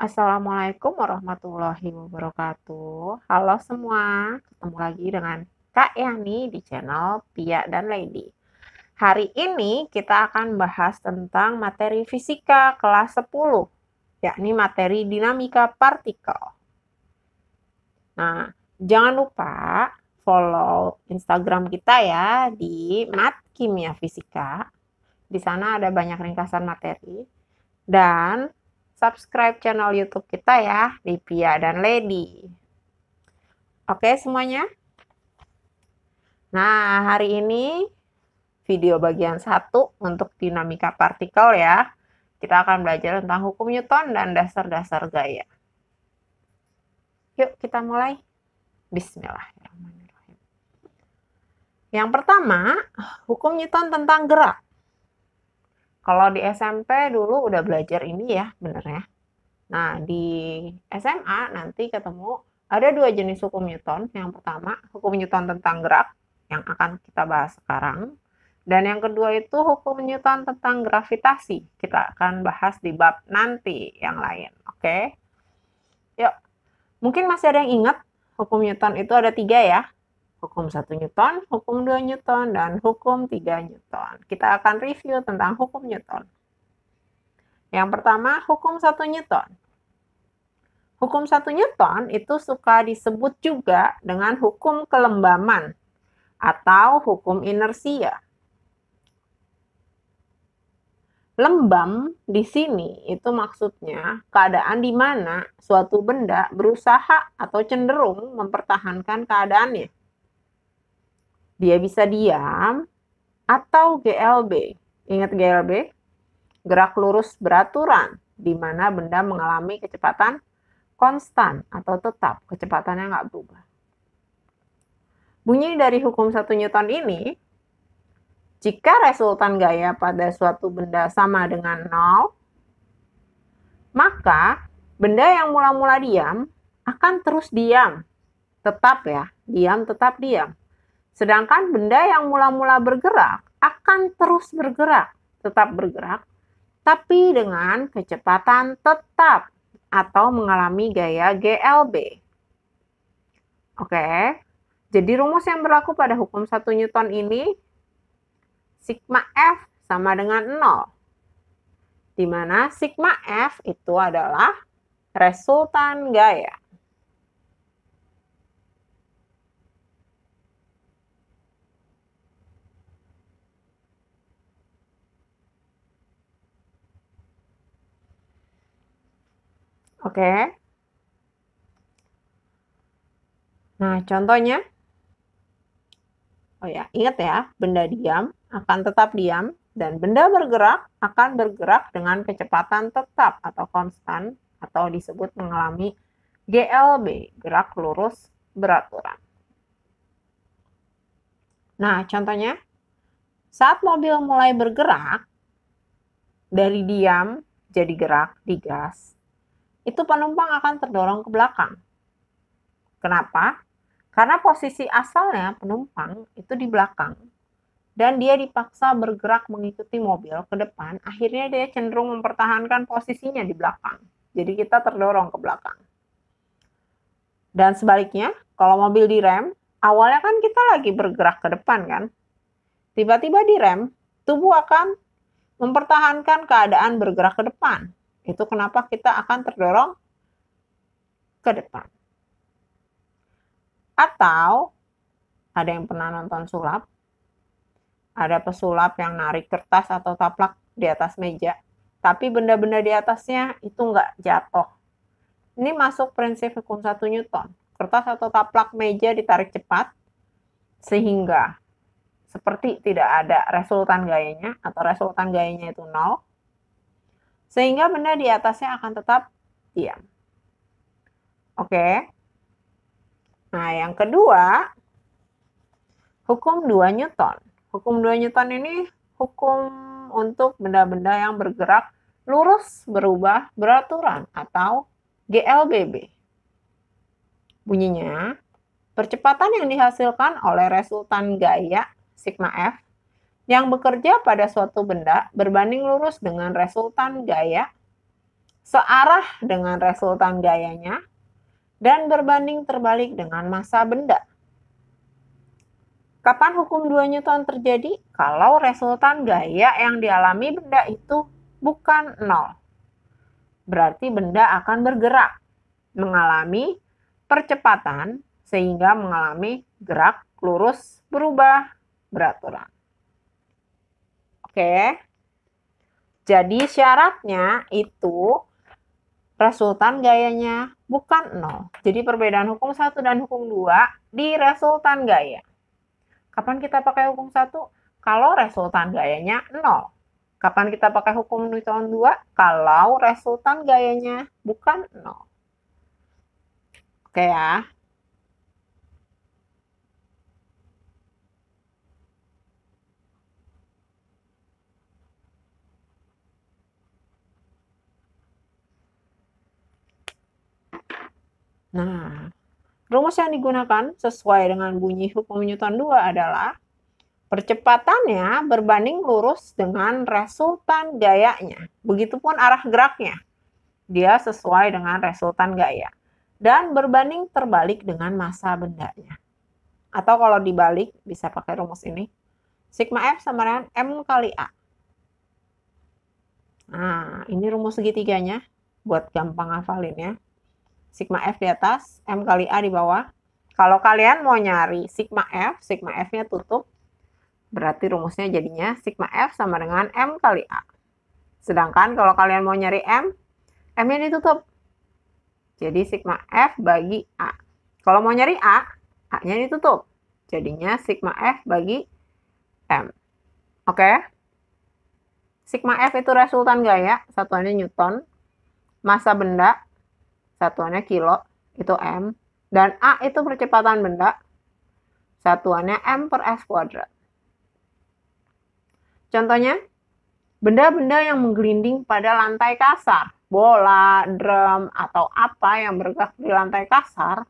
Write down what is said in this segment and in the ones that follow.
Assalamualaikum warahmatullahi wabarakatuh. Halo semua, ketemu lagi dengan Kak Yani di channel Pia dan Lady. Hari ini kita akan bahas tentang materi fisika kelas 10, yakni materi dinamika partikel. Nah, jangan lupa follow Instagram kita ya di Mat Kimia Fisika. Di sana ada banyak ringkasan materi dan subscribe channel YouTube kita ya, Lipia dan Lady. Oke semuanya. Nah, hari ini video bagian satu untuk dinamika partikel ya. Kita akan belajar tentang hukum Newton dan dasar-dasar gaya. Yuk kita mulai. Bismillahirrahmanirrahim. Yang pertama, hukum Newton tentang gerak. Kalau di SMP dulu udah belajar ini ya, bener ya. Nah, di SMA nanti ketemu ada dua jenis hukum Newton. Yang pertama, hukum Newton tentang gerak yang akan kita bahas sekarang. Dan yang kedua itu hukum Newton tentang gravitasi. Kita akan bahas di bab nanti yang lain. Oke? Okay? Yuk. Mungkin masih ada yang ingat hukum Newton itu ada tiga ya hukum 1 Newton, hukum 2 Newton, dan hukum 3 Newton. Kita akan review tentang hukum Newton. Yang pertama, hukum 1 Newton. Hukum 1 Newton itu suka disebut juga dengan hukum kelembaman atau hukum inersia. Lembam di sini itu maksudnya keadaan di mana suatu benda berusaha atau cenderung mempertahankan keadaannya dia bisa diam atau GLB. Ingat GLB? Gerak lurus beraturan, di mana benda mengalami kecepatan konstan atau tetap, kecepatannya nggak berubah. Bunyi dari hukum satu Newton ini, jika resultan gaya pada suatu benda sama dengan nol, maka benda yang mula-mula diam akan terus diam. Tetap ya, diam tetap diam. Sedangkan benda yang mula-mula bergerak akan terus bergerak, tetap bergerak, tapi dengan kecepatan tetap atau mengalami gaya GLB. Oke, jadi rumus yang berlaku pada hukum 1 Newton ini, sigma F sama dengan 0, di mana sigma F itu adalah resultan gaya. Oke. Okay. Nah, contohnya. Oh ya, ingat ya, benda diam akan tetap diam dan benda bergerak akan bergerak dengan kecepatan tetap atau konstan atau disebut mengalami GLB, gerak lurus beraturan. Nah, contohnya, saat mobil mulai bergerak, dari diam jadi gerak, di gas itu penumpang akan terdorong ke belakang. Kenapa? Karena posisi asalnya penumpang itu di belakang dan dia dipaksa bergerak mengikuti mobil ke depan, akhirnya dia cenderung mempertahankan posisinya di belakang. Jadi kita terdorong ke belakang. Dan sebaliknya, kalau mobil direm, awalnya kan kita lagi bergerak ke depan kan? Tiba-tiba direm, tubuh akan mempertahankan keadaan bergerak ke depan. Itu kenapa kita akan terdorong ke depan. Atau ada yang pernah nonton sulap, ada pesulap yang narik kertas atau taplak di atas meja, tapi benda-benda di atasnya itu nggak jatuh. Ini masuk prinsip hukum satu Newton. Kertas atau taplak meja ditarik cepat, sehingga seperti tidak ada resultan gayanya atau resultan gayanya itu nol, sehingga benda di atasnya akan tetap diam. Oke. Nah, yang kedua, hukum 2 Newton. Hukum 2 Newton ini hukum untuk benda-benda yang bergerak lurus, berubah, beraturan atau GLBB. Bunyinya, percepatan yang dihasilkan oleh resultan gaya sigma F yang bekerja pada suatu benda berbanding lurus dengan resultan gaya, searah dengan resultan gayanya, dan berbanding terbalik dengan masa benda. Kapan hukum 2 Newton terjadi? Kalau resultan gaya yang dialami benda itu bukan nol. Berarti benda akan bergerak, mengalami percepatan sehingga mengalami gerak lurus berubah beraturan. Oke. Jadi syaratnya itu resultan gayanya bukan 0. Jadi perbedaan hukum 1 dan hukum 2 di resultan gaya. Kapan kita pakai hukum 1? Kalau resultan gayanya 0. Kapan kita pakai hukum Newton 2? Kalau resultan gayanya bukan 0. Oke ya. Nah, rumus yang digunakan sesuai dengan bunyi hukum Newton 2 adalah percepatannya berbanding lurus dengan resultan gayanya. Begitupun arah geraknya. Dia sesuai dengan resultan gaya. Dan berbanding terbalik dengan masa bendanya. Atau kalau dibalik bisa pakai rumus ini. Sigma F sama dengan M kali A. Nah, ini rumus segitiganya buat gampang hafalin ya sigma F di atas, M kali A di bawah. Kalau kalian mau nyari sigma F, sigma F-nya tutup, berarti rumusnya jadinya sigma F sama dengan M kali A. Sedangkan kalau kalian mau nyari M, M-nya ditutup. Jadi sigma F bagi A. Kalau mau nyari A, A-nya ditutup. Jadinya sigma F bagi M. Oke? Okay? Sigma F itu resultan gaya, satuannya Newton. Masa benda satuannya kilo itu m dan a itu percepatan benda satuannya m per s kuadrat contohnya benda-benda yang menggelinding pada lantai kasar bola drum atau apa yang bergerak di lantai kasar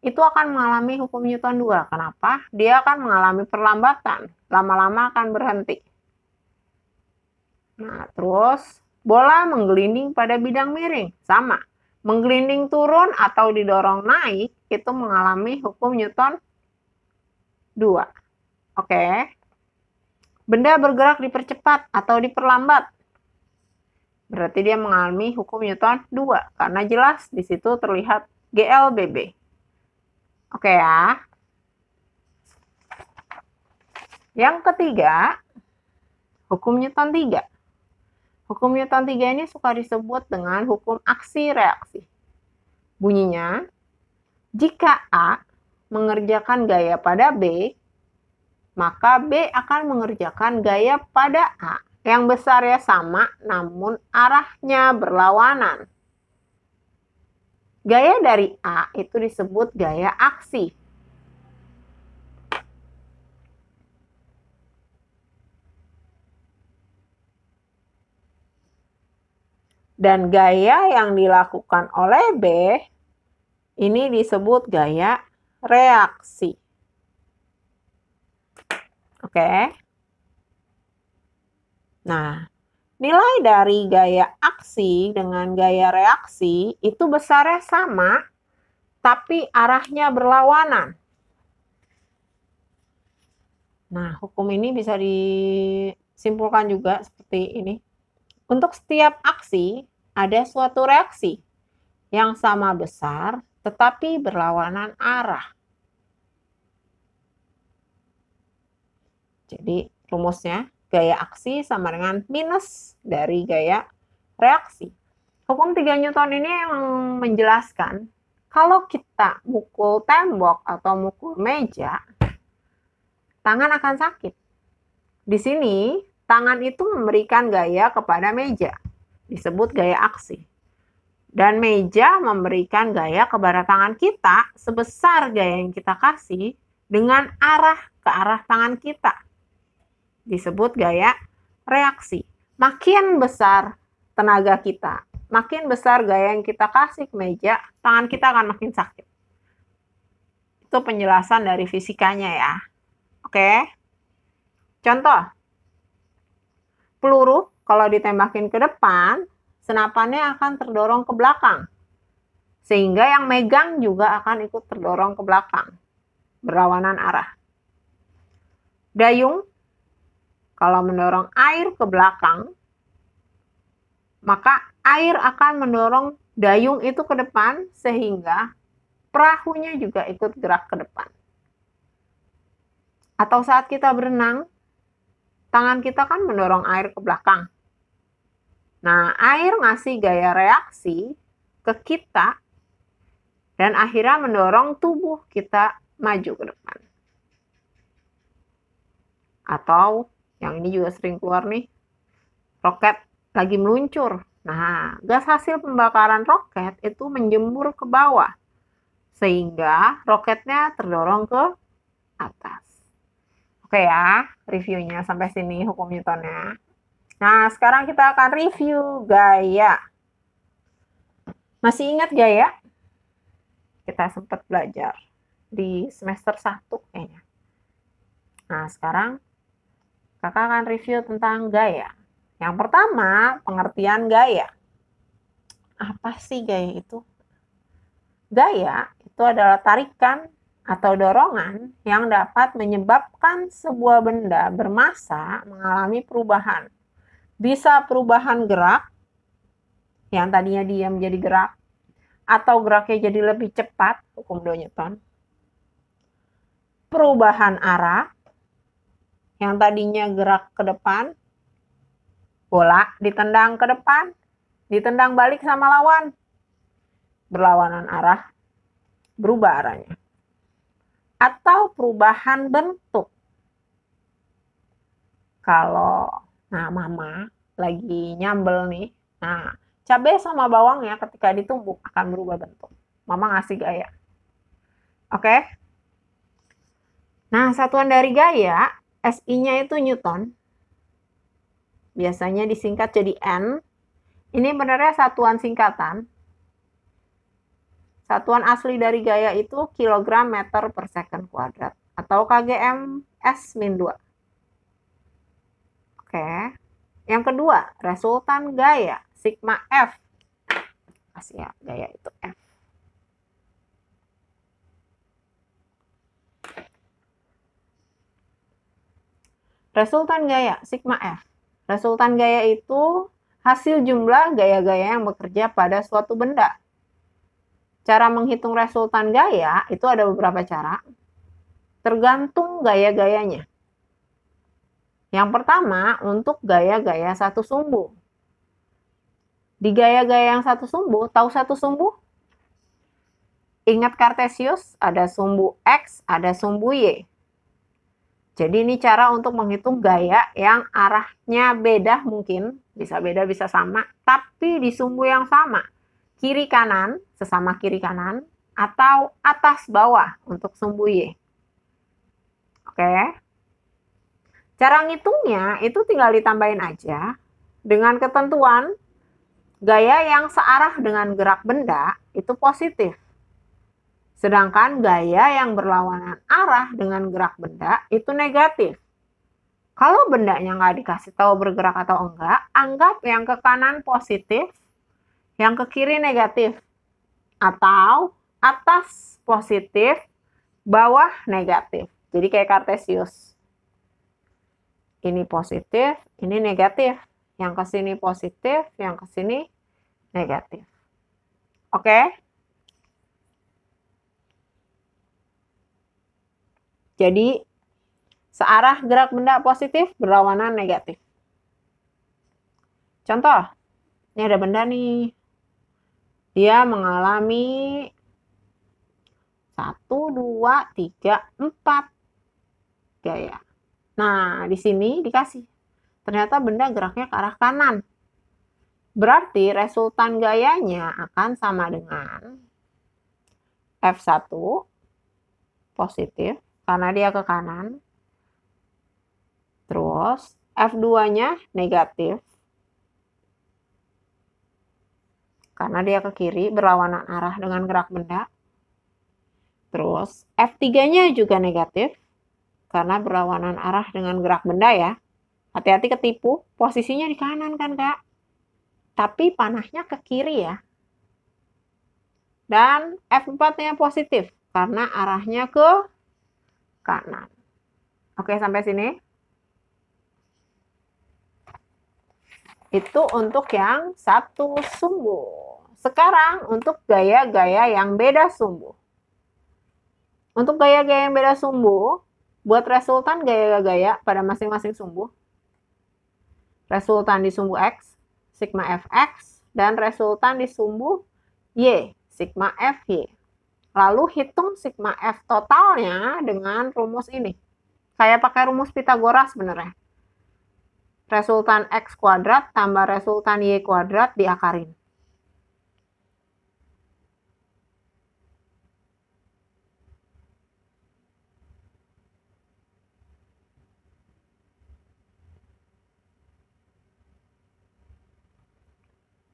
itu akan mengalami hukum Newton 2. Kenapa? Dia akan mengalami perlambatan. Lama-lama akan berhenti. Nah, terus bola menggelinding pada bidang miring. Sama, menggelinding turun atau didorong naik itu mengalami hukum Newton 2. Oke. Benda bergerak dipercepat atau diperlambat. Berarti dia mengalami hukum Newton 2 karena jelas di situ terlihat GLBB. Oke ya. Yang ketiga, hukum Newton 3 Hukum Newton 3 ini suka disebut dengan hukum aksi-reaksi. Bunyinya, jika A mengerjakan gaya pada B, maka B akan mengerjakan gaya pada A yang besar ya sama namun arahnya berlawanan. Gaya dari A itu disebut gaya aksi Dan gaya yang dilakukan oleh B ini disebut gaya reaksi. Oke. Nah, nilai dari gaya aksi dengan gaya reaksi itu besarnya sama, tapi arahnya berlawanan. Nah, hukum ini bisa disimpulkan juga seperti ini. Untuk setiap aksi, ada suatu reaksi yang sama besar tetapi berlawanan arah. Jadi rumusnya gaya aksi sama dengan minus dari gaya reaksi. Hukum 3 Newton ini yang menjelaskan kalau kita mukul tembok atau mukul meja, tangan akan sakit. Di sini Tangan itu memberikan gaya kepada meja, disebut gaya aksi. Dan meja memberikan gaya kepada tangan kita sebesar gaya yang kita kasih dengan arah ke arah tangan kita. Disebut gaya reaksi. Makin besar tenaga kita, makin besar gaya yang kita kasih ke meja, tangan kita akan makin sakit. Itu penjelasan dari fisikanya ya. Oke. Contoh, peluru kalau ditembakin ke depan, senapannya akan terdorong ke belakang. Sehingga yang megang juga akan ikut terdorong ke belakang, berlawanan arah. Dayung, kalau mendorong air ke belakang, maka air akan mendorong dayung itu ke depan sehingga perahunya juga ikut gerak ke depan. Atau saat kita berenang, Tangan kita kan mendorong air ke belakang. Nah, air ngasih gaya reaksi ke kita dan akhirnya mendorong tubuh kita maju ke depan. Atau yang ini juga sering keluar nih, roket lagi meluncur. Nah, gas hasil pembakaran roket itu menjemur ke bawah, sehingga roketnya terdorong ke atas. Oke ya, reviewnya sampai sini hukum Newtonnya. Ya. Nah, sekarang kita akan review gaya. Masih ingat gaya? Kita sempat belajar di semester 1 kayaknya. Nah, sekarang kakak akan review tentang gaya. Yang pertama, pengertian gaya. Apa sih gaya itu? Gaya itu adalah tarikan atau dorongan yang dapat menyebabkan sebuah benda bermasa mengalami perubahan. Bisa perubahan gerak, yang tadinya diam jadi gerak, atau geraknya jadi lebih cepat, hukum 2 Perubahan arah, yang tadinya gerak ke depan, bola ditendang ke depan, ditendang balik sama lawan, berlawanan arah, berubah arahnya atau perubahan bentuk. Kalau nah mama lagi nyambel nih. Nah, cabai sama bawang ya ketika ditumbuk akan berubah bentuk. Mama ngasih gaya. Oke. Nah, satuan dari gaya SI-nya itu newton. Biasanya disingkat jadi N. Ini benarnya satuan singkatan, Satuan asli dari gaya itu kilogram meter per second kuadrat atau kgm S min 2. Oke. Yang kedua, resultan gaya sigma F. Kasih gaya itu F. Resultan gaya sigma F. Resultan gaya itu hasil jumlah gaya-gaya yang bekerja pada suatu benda Cara menghitung resultan gaya itu ada beberapa cara, tergantung gaya-gayanya. Yang pertama, untuk gaya-gaya satu sumbu. Di gaya-gaya yang satu sumbu, tahu satu sumbu? Ingat Cartesius, ada sumbu X, ada sumbu Y. Jadi ini cara untuk menghitung gaya yang arahnya beda mungkin, bisa beda bisa sama, tapi di sumbu yang sama kiri kanan, sesama kiri kanan, atau atas bawah untuk sumbu Y. Oke. Cara ngitungnya itu tinggal ditambahin aja dengan ketentuan gaya yang searah dengan gerak benda itu positif. Sedangkan gaya yang berlawanan arah dengan gerak benda itu negatif. Kalau benda bendanya nggak dikasih tahu bergerak atau enggak, anggap yang ke kanan positif, yang ke kiri negatif atau atas positif, bawah negatif. Jadi kayak kartesius. Ini positif, ini negatif. Yang ke sini positif, yang ke sini negatif. Oke? Jadi searah gerak benda positif berlawanan negatif. Contoh, ini ada benda nih, dia mengalami satu, dua, tiga, empat gaya. Nah, di sini dikasih. Ternyata benda geraknya ke arah kanan. Berarti resultan gayanya akan sama dengan F1 positif karena dia ke kanan. Terus F2-nya negatif karena dia ke kiri berlawanan arah dengan gerak benda. Terus F3-nya juga negatif karena berlawanan arah dengan gerak benda ya. Hati-hati ketipu, posisinya di kanan kan kak. Tapi panahnya ke kiri ya. Dan F4-nya positif karena arahnya ke kanan. Oke sampai sini. Itu untuk yang satu sumbu. Sekarang untuk gaya-gaya yang beda sumbu. Untuk gaya-gaya yang beda sumbu, buat resultan gaya-gaya pada masing-masing sumbu. Resultan di sumbu X, sigma Fx, dan resultan di sumbu Y, sigma Fy. Lalu hitung sigma F totalnya dengan rumus ini. Kayak pakai rumus Pitagoras sebenarnya resultan X kuadrat tambah resultan Y kuadrat diakarin.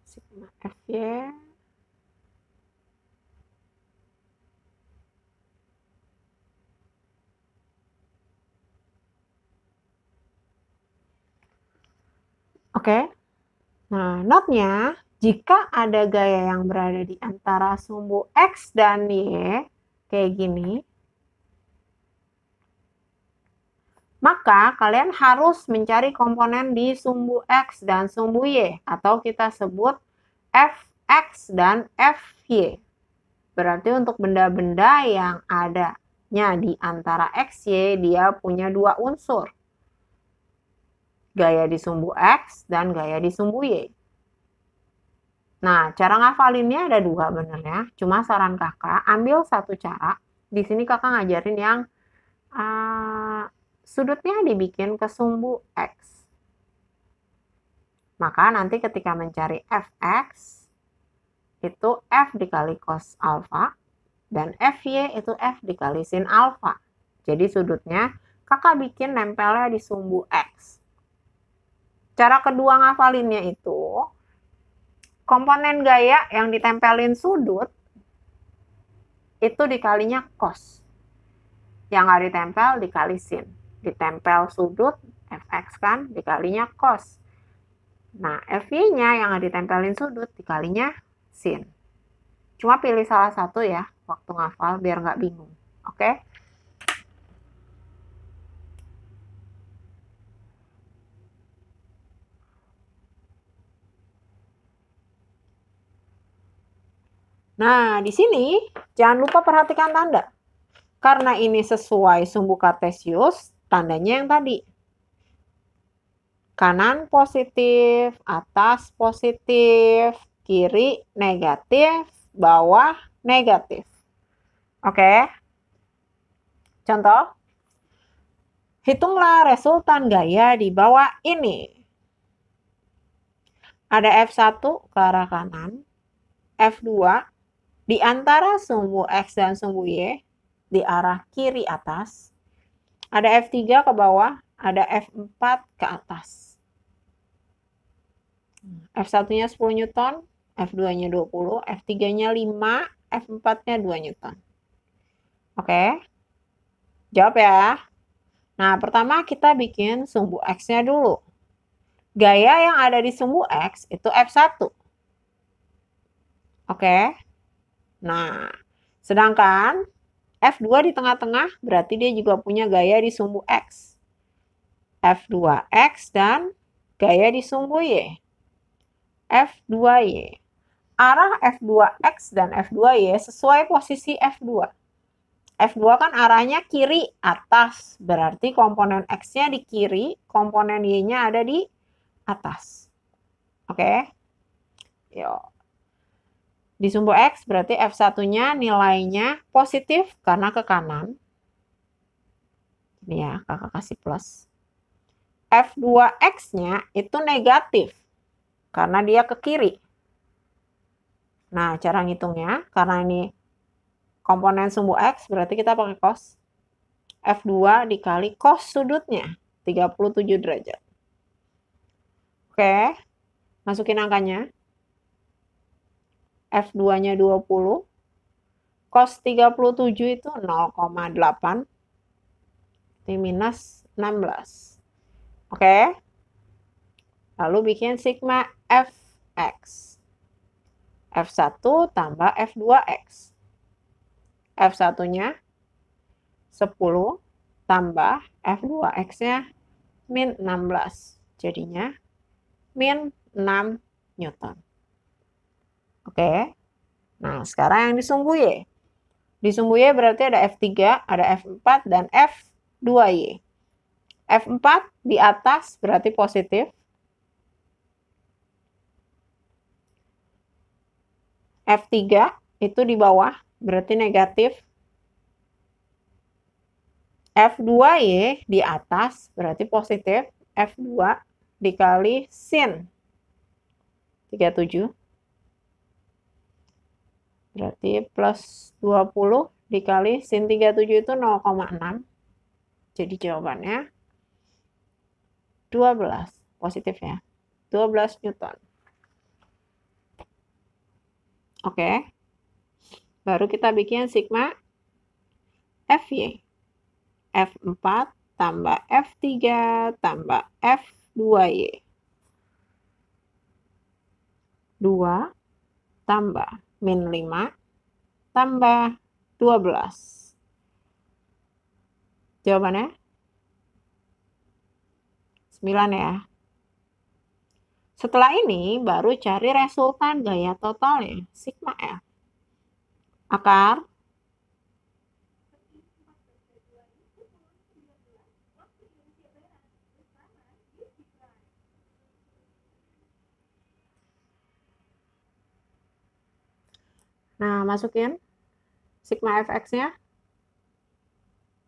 Sigma FY ya. Oke. Okay? Nah, notnya jika ada gaya yang berada di antara sumbu X dan Y, kayak gini, maka kalian harus mencari komponen di sumbu X dan sumbu Y, atau kita sebut Fx dan Fy. Berarti untuk benda-benda yang adanya di antara X, Y, dia punya dua unsur gaya di sumbu X, dan gaya di sumbu Y. Nah, cara ngafalinnya ada dua bener ya. Cuma saran kakak, ambil satu cara. Di sini kakak ngajarin yang uh, sudutnya dibikin ke sumbu X. Maka nanti ketika mencari Fx, itu F dikali cos alfa, dan Fy itu F dikali sin alfa. Jadi sudutnya kakak bikin nempelnya di sumbu X. Cara kedua ngafalinnya itu komponen gaya yang ditempelin sudut itu dikalinya cos. Yang nggak ditempel dikali sin. Ditempel sudut fx kan dikalinya cos. Nah, FY-nya yang nggak ditempelin sudut dikalinya sin. Cuma pilih salah satu ya waktu ngafal biar nggak bingung. Oke? Okay? Nah, di sini jangan lupa perhatikan tanda. Karena ini sesuai sumbu kartesius, tandanya yang tadi. Kanan positif, atas positif, kiri negatif, bawah negatif. Oke. Contoh. Hitunglah resultan gaya di bawah ini. Ada F1 ke arah kanan, F2 di antara sumbu X dan sumbu Y, di arah kiri atas, ada F3 ke bawah, ada F4 ke atas. F1-nya 10 Newton, F2-nya 20, F3-nya 5, F4-nya 2 Newton. Oke? Jawab ya. Nah, pertama kita bikin sumbu X-nya dulu. Gaya yang ada di sumbu X itu F1. Oke? Okay? Nah, sedangkan F2 di tengah-tengah berarti dia juga punya gaya di sumbu X. F2X dan gaya di sumbu Y. F2Y. Arah F2X dan F2Y sesuai posisi F2. F2 kan arahnya kiri atas, berarti komponen X-nya di kiri, komponen Y-nya ada di atas. Oke? Okay? Yuk di sumbu X berarti F1-nya nilainya positif karena ke kanan. Ini ya, kakak kasih plus. F2X-nya itu negatif karena dia ke kiri. Nah, cara ngitungnya, karena ini komponen sumbu X, berarti kita pakai cos. F2 dikali cos sudutnya, 37 derajat. Oke, masukin angkanya. F2-nya 20. Cos 37 itu 0,8. T minus 16. Oke. Okay. Lalu bikin sigma Fx. F1 tambah F2x. F1-nya 10 tambah F2x-nya min 16. Jadinya min 6 Newton. Oke. Okay. Nah, sekarang yang di sumbu Y. Di sumbu Y berarti ada F3, ada F4, dan F2Y. F4 di atas berarti positif. F3 itu di bawah berarti negatif. F2Y di atas berarti positif. F2 dikali sin 37 Berarti plus 20 dikali sin 37 itu 0,6. Jadi jawabannya 12. Positif ya. 12 Newton. Oke. Baru kita bikin sigma FY. F4 tambah F3 tambah F2Y. 2 tambah min 5 tambah 12. Jawabannya 9 ya. Setelah ini baru cari resultan gaya totalnya, sigma F. Akar Nah, masukin sigma fx-nya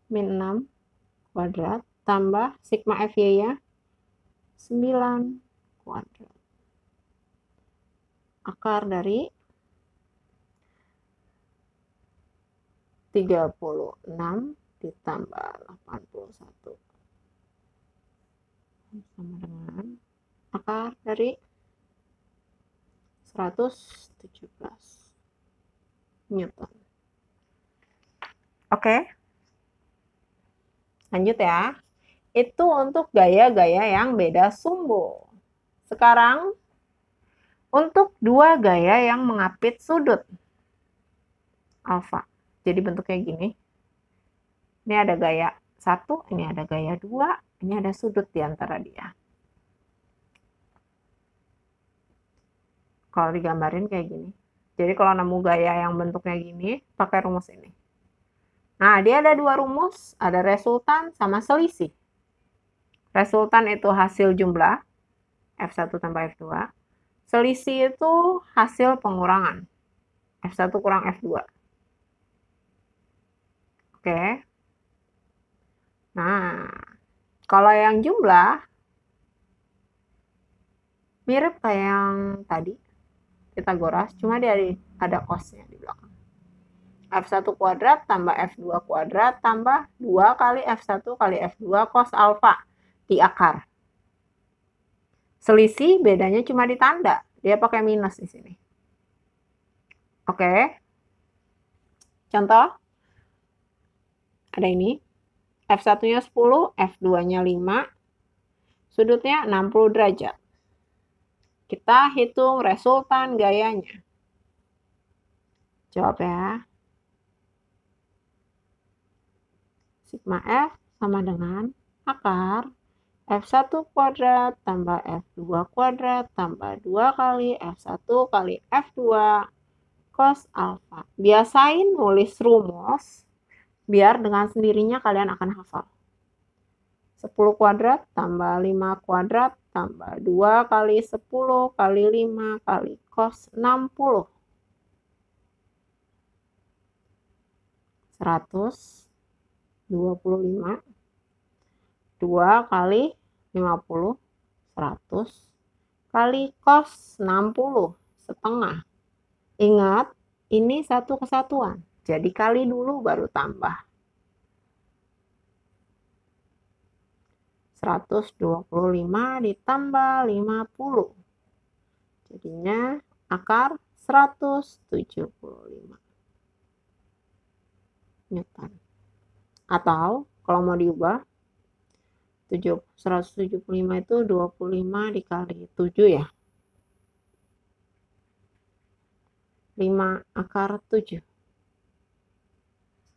min 6 kuadrat tambah sigma fy-nya 9 kuadrat. Akar dari 36 ditambah 81 sama dengan akar dari 117. Newton. Gitu. Oke. Okay. Lanjut ya. Itu untuk gaya-gaya yang beda sumbu. Sekarang untuk dua gaya yang mengapit sudut. Alfa. Jadi bentuknya gini. Ini ada gaya satu, ini ada gaya dua, ini ada sudut di antara dia. Kalau digambarin kayak gini. Jadi kalau nemu gaya yang bentuknya gini, pakai rumus ini. Nah, dia ada dua rumus, ada resultan sama selisih. Resultan itu hasil jumlah, F1 tambah F2. Selisih itu hasil pengurangan, F1 kurang F2. Oke. Nah, kalau yang jumlah, mirip kayak yang tadi, Pitagoras, cuma dia ada kosnya di belakang. F1 kuadrat tambah F2 kuadrat tambah 2 kali F1 kali F2 cos alfa di akar. Selisih bedanya cuma di tanda. Dia pakai minus di sini. Oke. Contoh. Ada ini. F1-nya 10, F2-nya 5. Sudutnya 60 derajat. Kita hitung resultan gayanya. Jawab ya. Sigma F sama dengan akar F1 kuadrat tambah F2 kuadrat tambah 2 kali F1 kali F2 cos alpha. Biasain nulis rumus biar dengan sendirinya kalian akan hafal. 10 kuadrat tambah 5 kuadrat tambah 2 kali 10 kali 5 kali cos 60. 125. 2 kali 50 100 kali cos 60 setengah. Ingat, ini satu kesatuan. Jadi kali dulu baru tambah. 125 ditambah 50. Jadinya akar 175 Newton. Atau kalau mau diubah 7, 175 itu 25 dikali 7 ya. 5 akar 7.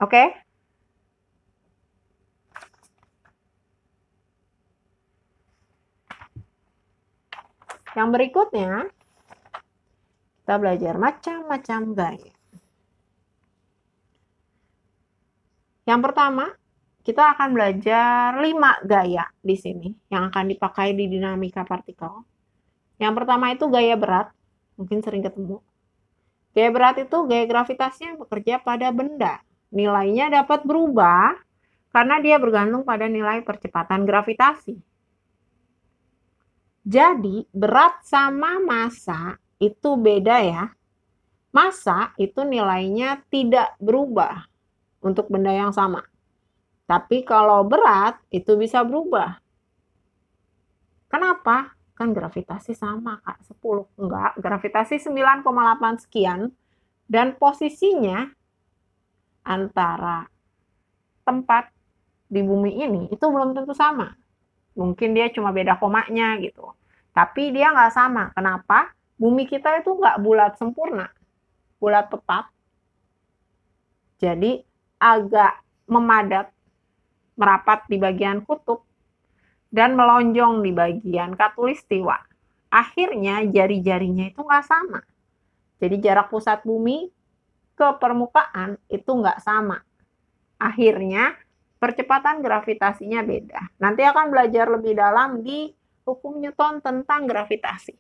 Oke? Okay? Yang berikutnya, kita belajar macam-macam gaya. Yang pertama, kita akan belajar lima gaya di sini yang akan dipakai di dinamika partikel. Yang pertama itu gaya berat, mungkin sering ketemu. Gaya berat itu gaya gravitasi yang bekerja pada benda. Nilainya dapat berubah karena dia bergantung pada nilai percepatan gravitasi. Jadi berat sama masa itu beda ya. Masa itu nilainya tidak berubah untuk benda yang sama. Tapi kalau berat itu bisa berubah. Kenapa? Kan gravitasi sama Kak, 10. Enggak, gravitasi 9,8 sekian dan posisinya antara tempat di bumi ini itu belum tentu sama. Mungkin dia cuma beda komanya gitu. Tapi dia nggak sama. Kenapa? Bumi kita itu nggak bulat sempurna. Bulat tetap. Jadi agak memadat, merapat di bagian kutub, dan melonjong di bagian katulistiwa. Akhirnya jari-jarinya itu nggak sama. Jadi jarak pusat bumi ke permukaan itu nggak sama. Akhirnya percepatan gravitasinya beda. Nanti akan belajar lebih dalam di hukum Newton tentang gravitasi.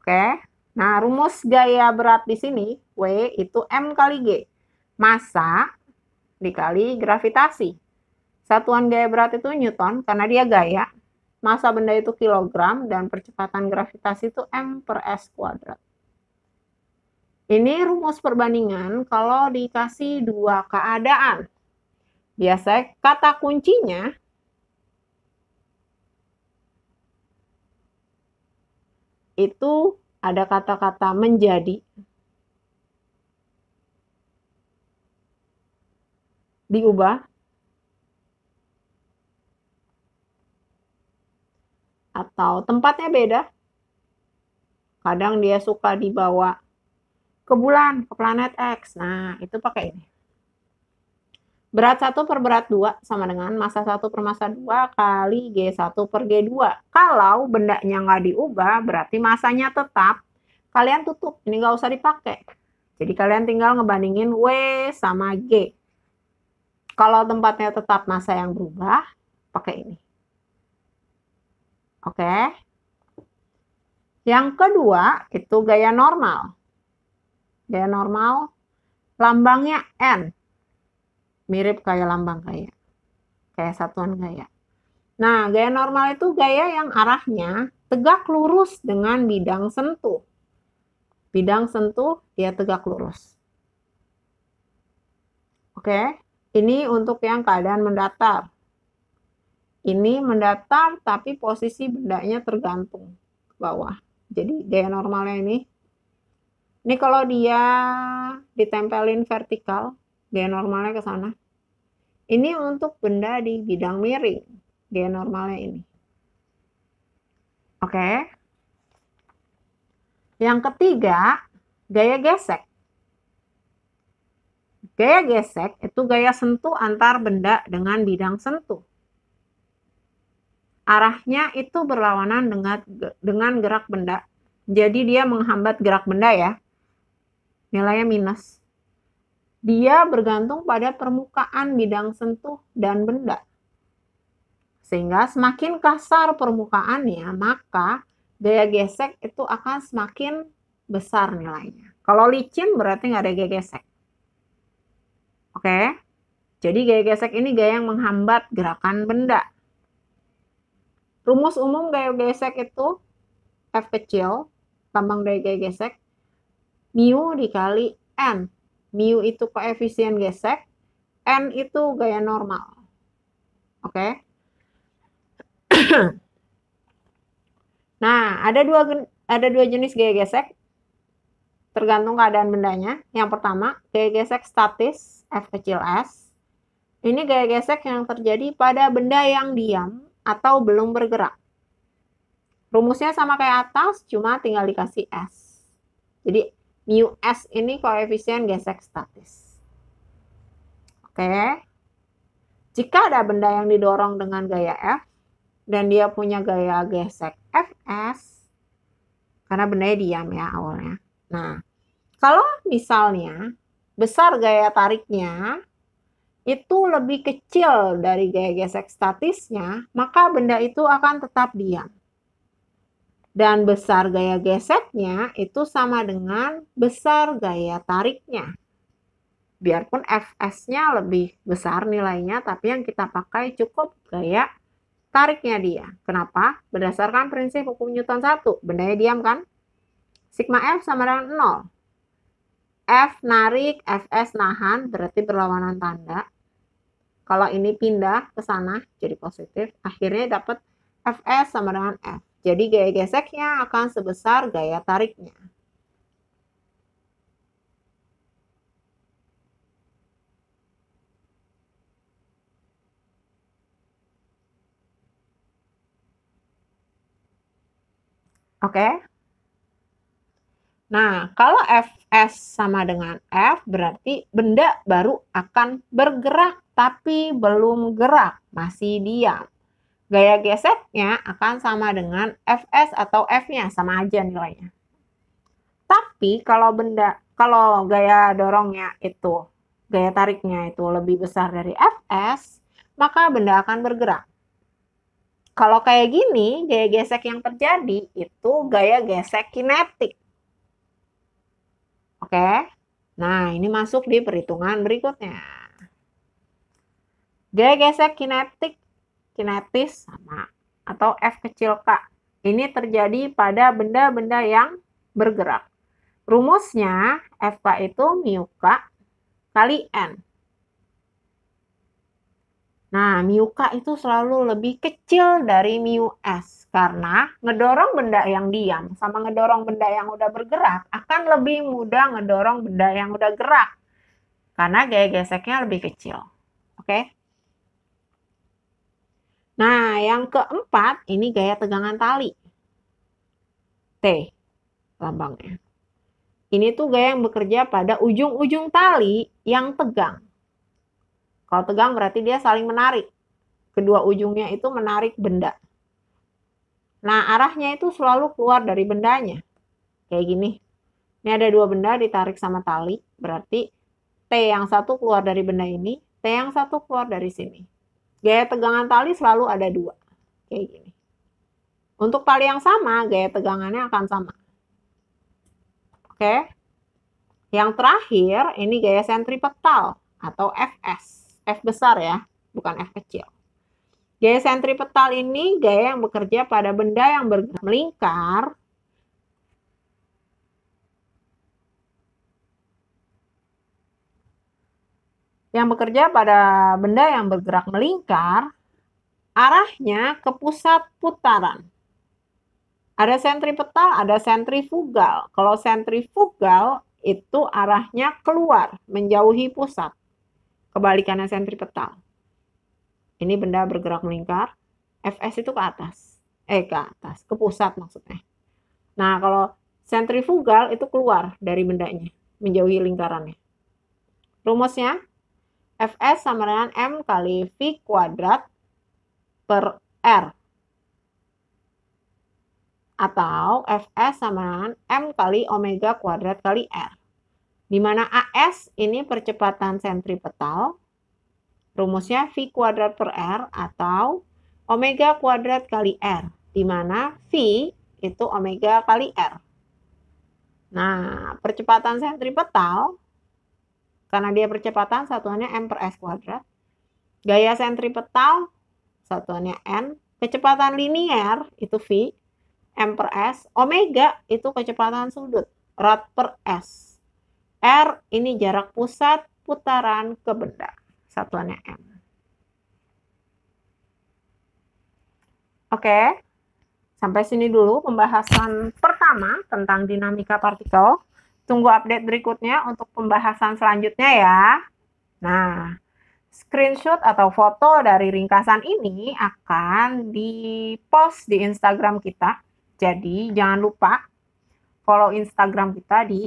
Oke. Nah, rumus gaya berat di sini W itu M kali G. Masa dikali gravitasi. Satuan gaya berat itu Newton karena dia gaya. Masa benda itu kilogram dan percepatan gravitasi itu M per S kuadrat. Ini rumus perbandingan kalau dikasih dua keadaan. Biasa kata kuncinya itu ada kata-kata menjadi. Diubah atau tempatnya beda. Kadang dia suka dibawa ke bulan, ke planet X. Nah, itu pakai ini. Berat 1 per berat 2 sama dengan masa 1 per masa 2 kali G1 per G2. Kalau bendanya nggak diubah, berarti masanya tetap. Kalian tutup, ini nggak usah dipakai. Jadi kalian tinggal ngebandingin W sama G. Kalau tempatnya tetap masa yang berubah, pakai ini. Oke. Yang kedua, itu gaya normal. Gaya normal, lambangnya N mirip kayak lambang gaya, kayak satuan gaya. Nah, gaya normal itu gaya yang arahnya tegak lurus dengan bidang sentuh. Bidang sentuh dia tegak lurus. Oke, ini untuk yang keadaan mendatar. Ini mendatar tapi posisi bendanya tergantung ke bawah. Jadi gaya normalnya ini. Ini kalau dia ditempelin vertikal, Gaya normalnya ke sana. Ini untuk benda di bidang miring. Gaya normalnya ini. Oke. Yang ketiga, gaya gesek. Gaya gesek itu gaya sentuh antar benda dengan bidang sentuh. Arahnya itu berlawanan dengan dengan gerak benda. Jadi dia menghambat gerak benda ya. Nilainya minus. Dia bergantung pada permukaan bidang sentuh dan benda. Sehingga semakin kasar permukaannya, maka daya gesek itu akan semakin besar nilainya. Kalau licin berarti nggak ada gaya gesek. Oke, jadi gaya gesek ini gaya yang menghambat gerakan benda. Rumus umum gaya gesek itu F kecil, tambang dari gaya gesek, mu dikali N mu itu koefisien gesek, n itu gaya normal. Oke. Okay? nah, ada dua ada dua jenis gaya gesek tergantung keadaan bendanya. Yang pertama, gaya gesek statis F kecil s. Ini gaya gesek yang terjadi pada benda yang diam atau belum bergerak. Rumusnya sama kayak atas, cuma tinggal dikasih S. Jadi mu s ini koefisien gesek statis. Oke. Jika ada benda yang didorong dengan gaya F dan dia punya gaya gesek Fs karena benda diam ya awalnya. Nah, kalau misalnya besar gaya tariknya itu lebih kecil dari gaya gesek statisnya, maka benda itu akan tetap diam dan besar gaya geseknya itu sama dengan besar gaya tariknya. Biarpun Fs-nya lebih besar nilainya, tapi yang kita pakai cukup gaya tariknya dia. Kenapa? Berdasarkan prinsip hukum Newton 1, benda diam kan? Sigma F sama dengan 0. F narik, Fs nahan, berarti berlawanan tanda. Kalau ini pindah ke sana, jadi positif. Akhirnya dapat Fs sama dengan F. Jadi gaya geseknya akan sebesar gaya tariknya. Oke. Okay? Nah, kalau Fs sama dengan F berarti benda baru akan bergerak tapi belum gerak, masih diam. Gaya geseknya akan sama dengan Fs atau F-nya, sama aja nilainya. Tapi kalau benda kalau gaya dorongnya itu, gaya tariknya itu lebih besar dari Fs, maka benda akan bergerak. Kalau kayak gini, gaya gesek yang terjadi itu gaya gesek kinetik. Oke. Nah, ini masuk di perhitungan berikutnya. Gaya gesek kinetik kinetis sama atau F kecil K. Ini terjadi pada benda-benda yang bergerak. Rumusnya FK itu mu K kali N. Nah, mu K itu selalu lebih kecil dari mu S karena ngedorong benda yang diam sama ngedorong benda yang udah bergerak akan lebih mudah ngedorong benda yang udah gerak karena gaya geseknya lebih kecil. Oke. Okay? Nah, yang keempat ini gaya tegangan tali. T lambangnya. Ini tuh gaya yang bekerja pada ujung-ujung tali yang tegang. Kalau tegang berarti dia saling menarik. Kedua ujungnya itu menarik benda. Nah, arahnya itu selalu keluar dari bendanya. Kayak gini. Ini ada dua benda ditarik sama tali, berarti T yang satu keluar dari benda ini, T yang satu keluar dari sini. Gaya tegangan tali selalu ada dua. Kayak gini. Untuk tali yang sama, gaya tegangannya akan sama. Oke. Yang terakhir, ini gaya sentripetal atau Fs. F besar ya, bukan F kecil. Gaya sentripetal ini gaya yang bekerja pada benda yang melingkar yang bekerja pada benda yang bergerak melingkar arahnya ke pusat putaran. Ada sentripetal, ada sentrifugal. Kalau sentrifugal itu arahnya keluar, menjauhi pusat. Kebalikannya sentripetal. Ini benda bergerak melingkar, FS itu ke atas. Eh, ke atas, ke pusat maksudnya. Nah, kalau sentrifugal itu keluar dari bendanya, menjauhi lingkarannya. Rumusnya, Fs sama dengan M kali V kuadrat per R. Atau Fs sama dengan M kali omega kuadrat kali R. Di mana AS ini percepatan sentripetal. Rumusnya V kuadrat per R atau omega kuadrat kali R. Di mana V itu omega kali R. Nah, percepatan sentripetal karena dia percepatan, satuannya M per S kuadrat. Gaya sentripetal, satuannya N. Kecepatan linier, itu V. M per S. Omega, itu kecepatan sudut. Rad per S. R, ini jarak pusat putaran ke benda. Satuannya M. Oke, sampai sini dulu pembahasan pertama tentang dinamika partikel. Tunggu update berikutnya untuk pembahasan selanjutnya ya. Nah, screenshot atau foto dari ringkasan ini akan di-post di Instagram kita. Jadi jangan lupa follow Instagram kita di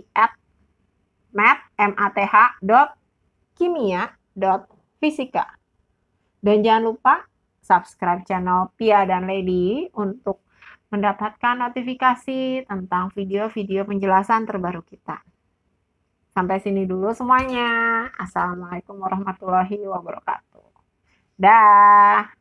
@math.kimia.fisika. Dan jangan lupa subscribe channel Pia dan Lady untuk mendapatkan notifikasi tentang video-video penjelasan terbaru kita. Sampai sini dulu semuanya. Assalamualaikum warahmatullahi wabarakatuh. Dah.